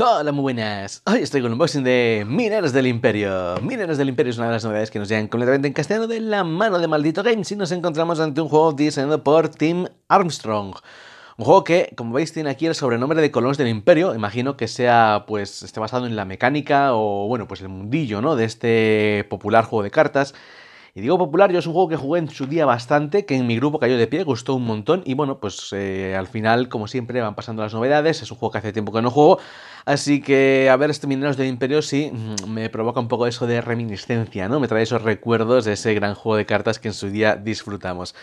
Hola, muy buenas. Hoy estoy con un unboxing de Mineros del Imperio. Mineros del Imperio es una de las novedades que nos llegan completamente en castellano de la mano de Maldito Games y nos encontramos ante un juego diseñado por Tim Armstrong. Un juego que, como veis, tiene aquí el sobrenombre de Colonos del Imperio. Imagino que sea, pues, esté basado en la mecánica o, bueno, pues el mundillo, ¿no? De este popular juego de cartas y digo popular, yo es un juego que jugué en su día bastante, que en mi grupo cayó de pie, gustó un montón. Y bueno, pues eh, al final, como siempre, van pasando las novedades. Es un juego que hace tiempo que no juego. Así que, a ver, este Mineros del Imperio sí mm, me provoca un poco eso de reminiscencia, ¿no? Me trae esos recuerdos de ese gran juego de cartas que en su día disfrutamos.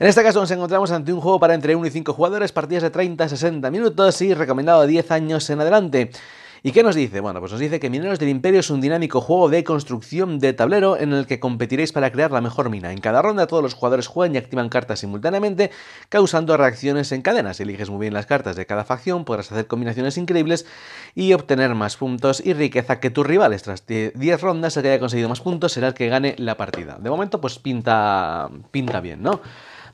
En este caso nos encontramos ante un juego para entre 1 y 5 jugadores, partidas de 30 a 60 minutos y recomendado 10 años en adelante. ¿Y qué nos dice? Bueno, pues nos dice que Mineros del Imperio es un dinámico juego de construcción de tablero en el que competiréis para crear la mejor mina. En cada ronda todos los jugadores juegan y activan cartas simultáneamente, causando reacciones en cadenas. Eliges muy bien las cartas de cada facción, podrás hacer combinaciones increíbles y obtener más puntos y riqueza que tus rivales. Tras 10 rondas, el que haya conseguido más puntos será el que gane la partida. De momento, pues pinta, pinta bien, ¿no?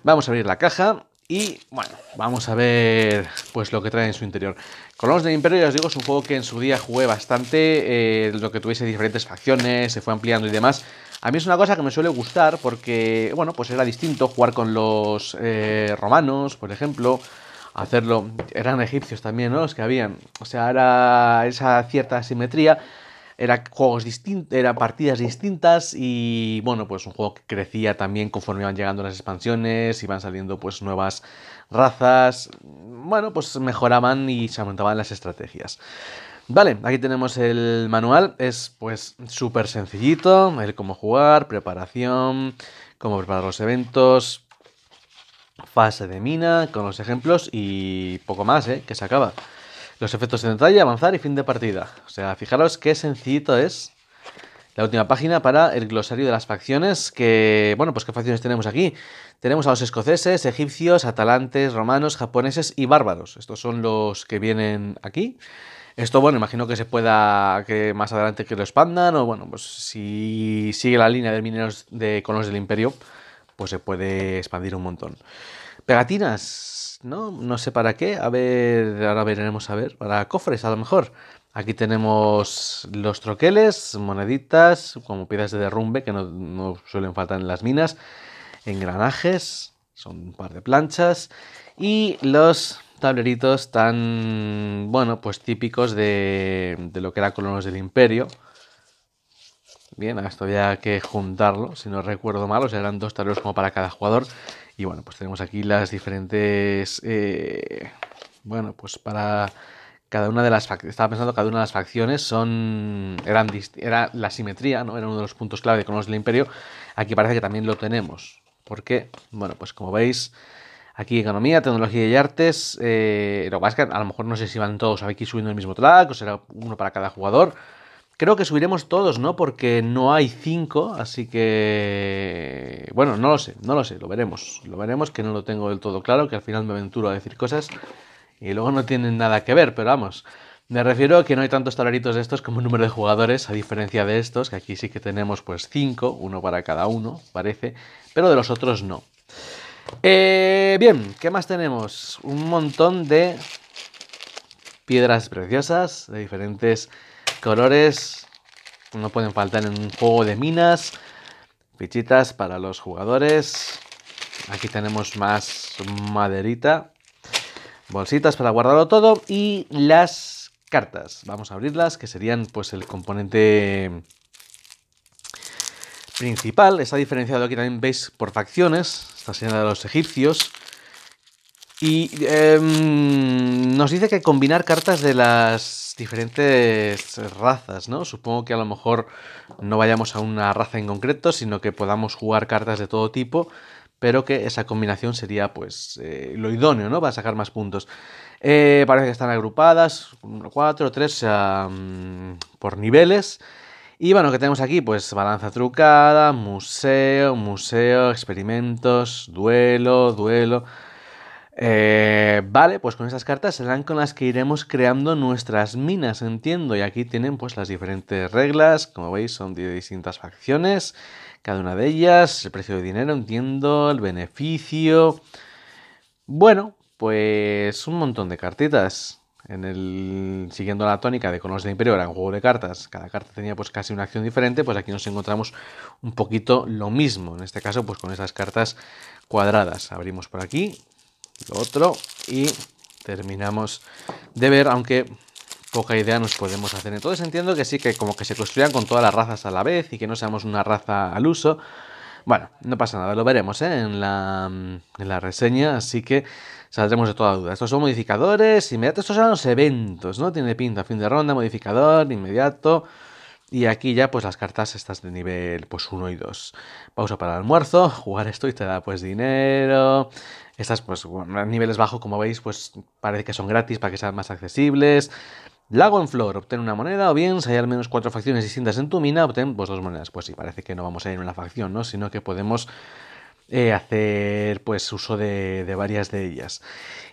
Vamos a abrir la caja. Y bueno, vamos a ver pues lo que trae en su interior. Colonos del Imperio, ya os digo, es un juego que en su día jugué bastante, eh, lo que tuviese diferentes facciones, se fue ampliando y demás. A mí es una cosa que me suele gustar porque, bueno, pues era distinto jugar con los eh, romanos, por ejemplo, hacerlo, eran egipcios también, ¿no? Los que habían, o sea, era esa cierta simetría eran juegos distintos, era oh. partidas distintas y bueno, pues un juego que crecía también conforme iban llegando las expansiones, iban saliendo pues nuevas razas, bueno, pues mejoraban y se aumentaban las estrategias. Vale, aquí tenemos el manual, es pues súper sencillito, el cómo jugar, preparación, cómo preparar los eventos, fase de mina, con los ejemplos y poco más, ¿eh? que se acaba. Los efectos en detalle, avanzar y fin de partida. O sea, fijaros qué sencillito es la última página para el glosario de las facciones que, bueno, pues qué facciones tenemos aquí. Tenemos a los escoceses, egipcios, atalantes, romanos, japoneses y bárbaros. Estos son los que vienen aquí. Esto, bueno, imagino que se pueda, que más adelante que lo expandan, o bueno, pues si sigue la línea de mineros de colonos del imperio, pues se puede expandir un montón. Pegatinas, ¿no? No sé para qué. A ver, ahora veremos a ver. Para cofres, a lo mejor. Aquí tenemos los troqueles, moneditas, como piezas de derrumbe que no, no, suelen faltar en las minas, engranajes, son un par de planchas y los tableritos tan, bueno, pues típicos de, de lo que eran colonos del imperio, Bien, esto había que juntarlo, si no recuerdo mal, o sea, eran dos tableros como para cada jugador. Y bueno, pues tenemos aquí las diferentes... Eh, bueno, pues para cada una de las facciones estaba pensando cada una de las facciones son era la simetría no era uno de los puntos clave de los del Imperio aquí parece que también lo tenemos porque bueno pues como veis aquí economía tecnología y artes eh, lo que a lo mejor no sé si van todos aquí subiendo el mismo track o será uno para cada jugador Creo que subiremos todos, ¿no? Porque no hay cinco, así que... Bueno, no lo sé, no lo sé, lo veremos. Lo veremos, que no lo tengo del todo claro, que al final me aventuro a decir cosas y luego no tienen nada que ver, pero vamos. Me refiero a que no hay tantos tableritos de estos como número de jugadores, a diferencia de estos, que aquí sí que tenemos pues cinco, uno para cada uno, parece, pero de los otros no. Eh, bien, ¿qué más tenemos? Un montón de piedras preciosas de diferentes colores no pueden faltar en un juego de minas. Fichitas para los jugadores. Aquí tenemos más maderita. Bolsitas para guardarlo todo. Y las cartas. Vamos a abrirlas, que serían pues el componente principal. Está diferenciado aquí también, veis, por facciones. Está siendo de los egipcios. Y em, nos dice que combinar cartas de las diferentes razas, ¿no? Supongo que a lo mejor no vayamos a una raza en concreto, sino que podamos jugar cartas de todo tipo, pero que esa combinación sería pues eh, lo idóneo, ¿no? Para sacar más puntos. Eh, parece que están agrupadas, 4, 3 mm, por niveles. Y bueno, que tenemos aquí? Pues balanza trucada, museo, museo, experimentos, duelo, duelo. Eh, vale, pues con estas cartas serán con las que iremos creando nuestras minas, entiendo. Y aquí tienen pues las diferentes reglas, como veis son de distintas facciones, cada una de ellas, el precio de dinero, entiendo, el beneficio. Bueno, pues un montón de cartitas. En el, siguiendo la tónica de Colonos de Imperio era un juego de cartas, cada carta tenía pues casi una acción diferente, pues aquí nos encontramos un poquito lo mismo, en este caso pues con esas cartas cuadradas. Abrimos por aquí lo otro y terminamos de ver, aunque poca idea nos podemos hacer. Entonces entiendo que sí, que como que se construyan con todas las razas a la vez y que no seamos una raza al uso. Bueno, no pasa nada, lo veremos ¿eh? en, la, en la reseña, así que saldremos de toda duda. Estos son modificadores inmediato estos son los eventos, ¿no? Tiene pinta, fin de ronda, modificador, inmediato, y aquí ya pues las cartas estas de nivel pues 1 y 2. Pausa para el almuerzo, jugar esto y te da pues dinero. Estas pues a niveles bajos como veis pues parece que son gratis para que sean más accesibles. Lago en flor, obtén una moneda, o bien si hay al menos cuatro facciones distintas en tu mina, obtén pues, dos monedas. Pues sí, parece que no vamos a ir en una facción, ¿no? Sino que podemos eh, hacer pues uso de, de varias de ellas.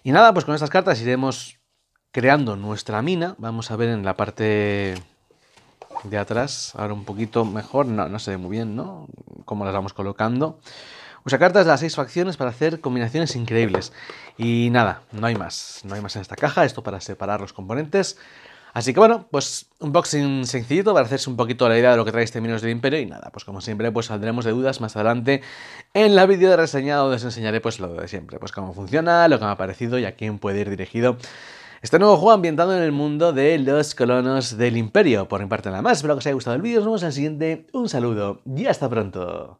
Y nada, pues con estas cartas iremos creando nuestra mina. Vamos a ver en la parte de atrás, ahora un poquito mejor, no, no se ve muy bien, ¿no? Cómo las vamos colocando. Usa cartas de las seis facciones para hacer combinaciones increíbles. Y nada, no hay más, no hay más en esta caja, esto para separar los componentes. Así que bueno, pues un boxing sencillito para hacerse un poquito la idea de lo que trae este Minos del Imperio y nada, pues como siempre pues saldremos de dudas más adelante en la vídeo de reseñado donde os enseñaré pues lo de siempre, pues cómo funciona, lo que me ha parecido y a quién puede ir dirigido este nuevo juego ambientado en el mundo de los colonos del imperio. Por mi parte nada más, espero que os haya gustado el vídeo, nos vemos en el siguiente, un saludo y hasta pronto.